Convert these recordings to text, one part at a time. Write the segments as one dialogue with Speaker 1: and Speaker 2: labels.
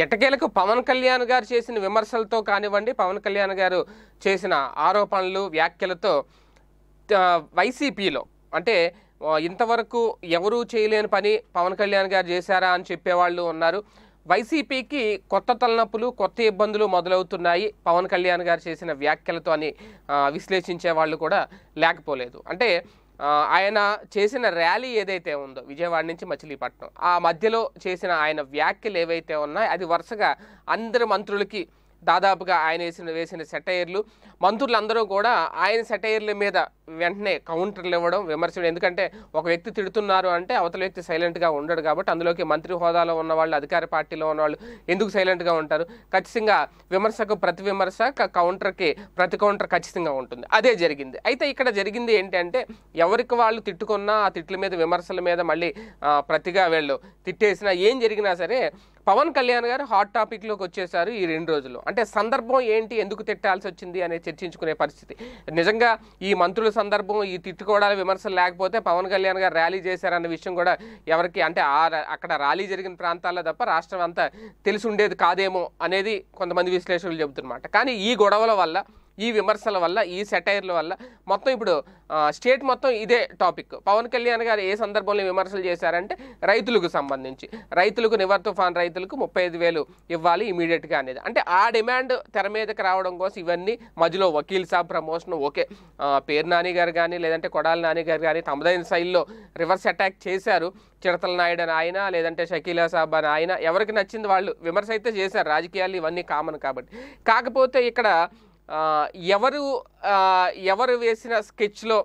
Speaker 1: ఎట్టకేలకు పవన్ కళ్యాణ్ గారు చేసిన విమర్శలతో కానివ్వండి పవన్ కళ్యాణ్ గారు చేసిన ఆరోపణలు వ్యాఖ్యలతో వైసీపీలో అంటే ఇంతవరకు ఎవరూ చేయలేని పని పవన్ కళ్యాణ్ గారు చేశారా అని చెప్పేవాళ్ళు ఉన్నారు వైసీపీకి కొత్త తలనొప్పులు కొత్త ఇబ్బందులు మొదలవుతున్నాయి పవన్ కళ్యాణ్ గారు చేసిన వ్యాఖ్యలతో అని విశ్లేషించే వాళ్ళు కూడా లేకపోలేదు అంటే ఆయన చేసిన ర్యాలీ ఏదైతే ఉందో విజయవాడ నుంచి మచిలీపట్నం ఆ మధ్యలో చేసిన ఆయన వ్యాఖ్యలు ఏవైతే ఉన్నాయో అది వరుసగా అందరి మంత్రులకి దాదాపుగా ఆయన వేసిన వేసిన సెటైర్లు మంత్రులందరూ కూడా ఆయన సెటైర్ల మీద వెంటనే కౌంటర్లు ఇవ్వడం విమర్శలు ఎందుకంటే ఒక వ్యక్తి తిడుతున్నారు అంటే అవతల వ్యక్తి సైలెంట్గా ఉండడు కాబట్టి అందులోకి మంత్రి హోదాలో ఉన్న వాళ్ళు అధికార పార్టీలో ఉన్నవాళ్ళు ఎందుకు సైలెంట్గా ఉంటారు ఖచ్చితంగా విమర్శకు ప్రతి విమర్శ కౌంటర్కి ప్రతి కౌంటర్ ఖచ్చితంగా ఉంటుంది అదే జరిగింది అయితే ఇక్కడ జరిగింది ఏంటంటే ఎవరికి వాళ్ళు తిట్టుకున్నా ఆ తిట్ల మీద విమర్శల మీద మళ్ళీ ప్రతిగా వీళ్ళు తిట్టేసినా ఏం జరిగినా సరే పవన్ కళ్యాణ్ గారు హాట్ టాపిక్లోకి వచ్చేసారు ఈ రెండు రోజులు అంటే సందర్భం ఏంటి ఎందుకు తిట్టాల్సి వచ్చింది అనేది చర్చించుకునే పరిస్థితి నిజంగా ఈ మంత్రుల సందర్భం ఈ తిట్టుకోవడానికి విమర్శలు లేకపోతే పవన్ కళ్యాణ్ గారు ర్యాలీ చేశారన్న విషయం కూడా ఎవరికి అంటే అక్కడ ర్యాలీ జరిగిన ప్రాంతాల్లో తప్ప రాష్ట్రం అంతా తెలిసి ఉండేది కాదేమో అనేది కొంతమంది విశ్లేషకులు చెబుతున్నమాట కానీ ఈ గొడవల వల్ల ఈ విమర్శల వల్ల ఈ సెటైర్ల వల్ల మొత్తం ఇప్పుడు స్టేట్ మొత్తం ఇదే టాపిక్ పవన్ కళ్యాణ్ గారు ఏ సందర్భంలో విమర్శలు చేశారంటే రైతులకు సంబంధించి రైతులకు నివర్ తుఫాన్ రైతులకు ముప్పై ఐదు వేలు ఇవ్వాలి ఇమీడియట్గా అనేది అంటే ఆ డిమాండ్ తెర మీదకి రావడం కోసం ఇవన్నీ మధ్యలో వకీల్ సాబ్ ప్రమోషన్ ఓకే పేరు నాని గారు కానీ లేదంటే కొడాల నాని గారు కానీ తమదైన శైలిలో రివర్స్ అటాక్ చేశారు చిడతల నాయుడు అని ఆయన లేదంటే షకీలా సాబ్ అని ఆయన ఎవరికి నచ్చింది వాళ్ళు విమర్శ అయితే చేశారు రాజకీయాలు ఇవన్నీ కామన్ కాబట్టి కాకపోతే ఇక్కడ ఎవరు ఎవరు వేసిన స్కెచ్లో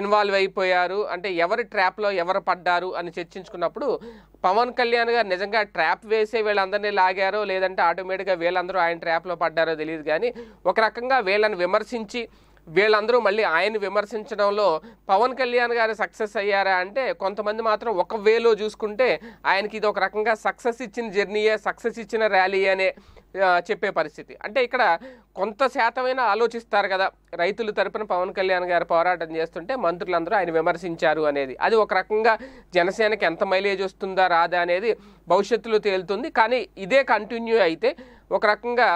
Speaker 1: ఇన్వాల్వ్ అయిపోయారు అంటే ఎవరి ట్రాప్లో ఎవరు పడ్డారు అని చర్చించుకున్నప్పుడు పవన్ కళ్యాణ్ గారు నిజంగా ట్రాప్ వేసే వీళ్ళందరినీ లాగారో లేదంటే ఆటోమేటిక్గా వీళ్ళందరూ ఆయన ట్రాప్లో పడ్డారో తెలియదు కానీ ఒక రకంగా వీళ్ళని విమర్శించి వీళ్ళందరూ మళ్ళీ ఆయన విమర్శించడంలో పవన్ కళ్యాణ్ గారు సక్సెస్ అయ్యారా అంటే కొంతమంది మాత్రం ఒక వేలో చూసుకుంటే ఆయనకి ఇది ఒక రకంగా సక్సెస్ ఇచ్చిన జర్నీయే సక్సెస్ ఇచ్చిన ర్యాలీ అనే చెప్పే పరిస్థితి అంటే ఇక్కడ కొంత శాతమైనా ఆలోచిస్తారు కదా రైతులు తరపున పవన్ కళ్యాణ్ గారు పోరాటం చేస్తుంటే మంత్రులందరూ ఆయన విమర్శించారు అనేది అది ఒక రకంగా జనసేనకి ఎంత మైలేజ్ వస్తుందా రాదా అనేది భవిష్యత్తులో తేలుతుంది కానీ ఇదే కంటిన్యూ అయితే ఒక రకంగా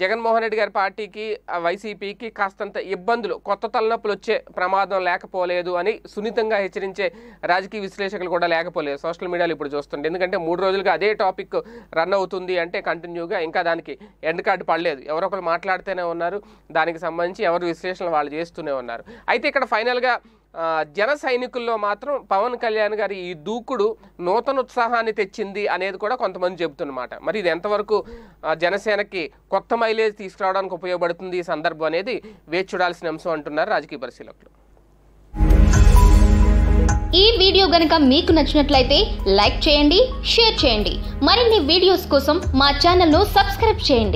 Speaker 1: జగన్మోహన్ రెడ్డి గారి పార్టీకి వైసీపీకి కాస్తంత ఇబ్బందులు కొత్త తలనొప్పులు వచ్చే ప్రమాదం లేకపోలేదు అని సున్నితంగా హెచ్చరించే రాజకీయ విశ్లేషకులు కూడా లేకపోలేదు సోషల్ మీడియాలో ఇప్పుడు చూస్తుండే ఎందుకంటే మూడు రోజులుగా అదే టాపిక్ రన్ అవుతుంది అంటే కంటిన్యూగా ఇంకా దానికి ఎండ్ కార్డు పడలేదు ఎవరొకరు మాట్లాడుతూనే ఉన్నారు దానికి సంబంధించి ఎవరు విశ్లేషణలు వాళ్ళు చేస్తూనే ఉన్నారు అయితే ఇక్కడ ఫైనల్గా జన సైనికుల్లో మాత్రం పవన్ కళ్యాణ్ గారి ఈ దూకుడు నూతన ఉత్సాహాన్ని తెచ్చింది అనేది కూడా కొంతమంది చెబుతున్నమాట మరి ఇది ఎంతవరకు జనసేనకి కొత్త మైలేజ్ తీసుకురావడానికి ఉపయోగపడుతుంది ఈ సందర్భం అనేది వేచి చూడాల్సిన అంశం అంటున్నారు రాజకీయ పరిశీలకులు ఈ వీడియో గనుక మీకు నచ్చినట్లయితే లైక్ చేయండి షేర్ చేయండి మరిన్ని వీడియోస్ కోసం మా ఛానల్ను సబ్స్క్రైబ్ చేయండి